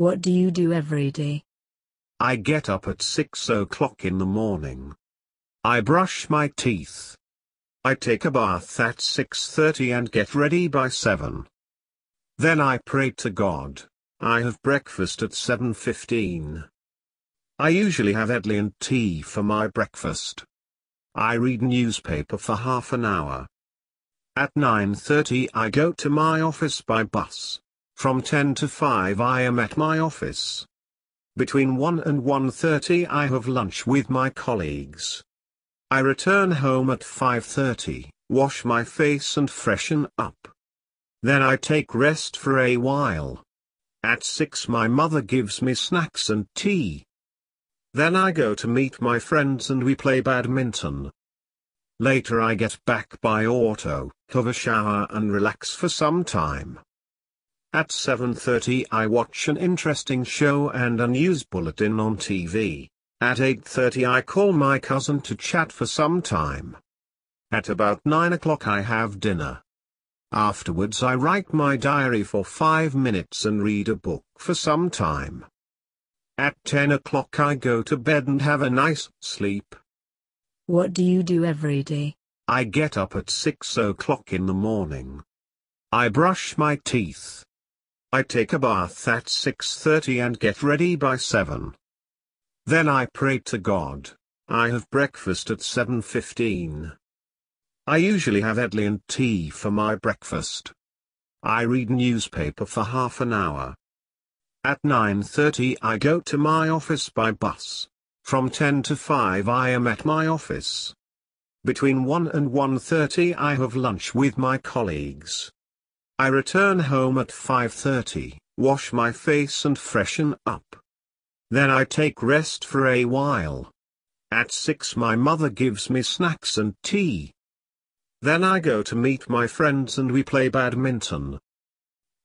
What do you do every day? I get up at 6 o'clock in the morning. I brush my teeth. I take a bath at 6.30 and get ready by 7. Then I pray to God. I have breakfast at 7.15. I usually have Edley and tea for my breakfast. I read newspaper for half an hour. At 9.30 I go to my office by bus. From 10 to 5 I am at my office. Between 1 and 1.30 I have lunch with my colleagues. I return home at 5.30, wash my face and freshen up. Then I take rest for a while. At 6 my mother gives me snacks and tea. Then I go to meet my friends and we play badminton. Later I get back by auto, have a shower and relax for some time. At 7.30 I watch an interesting show and a news bulletin on TV. At 8.30 I call my cousin to chat for some time. At about 9 o'clock I have dinner. Afterwards I write my diary for 5 minutes and read a book for some time. At 10 o'clock I go to bed and have a nice sleep. What do you do every day? I get up at 6 o'clock in the morning. I brush my teeth. I take a bath at 6.30 and get ready by 7. Then I pray to God. I have breakfast at 7.15. I usually have Edley and tea for my breakfast. I read newspaper for half an hour. At 9.30 I go to my office by bus. From 10 to 5 I am at my office. Between 1 and 1.30 I have lunch with my colleagues. I return home at 5.30, wash my face and freshen up. Then I take rest for a while. At 6 my mother gives me snacks and tea. Then I go to meet my friends and we play badminton.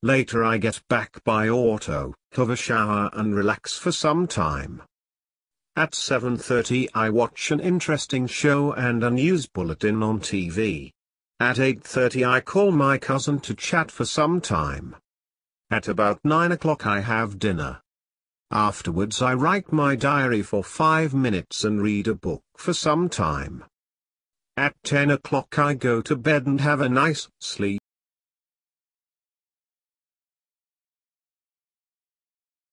Later I get back by auto, have a shower and relax for some time. At 7.30 I watch an interesting show and a news bulletin on TV. At 8.30 I call my cousin to chat for some time. At about 9 o'clock I have dinner. Afterwards I write my diary for 5 minutes and read a book for some time. At 10 o'clock I go to bed and have a nice sleep.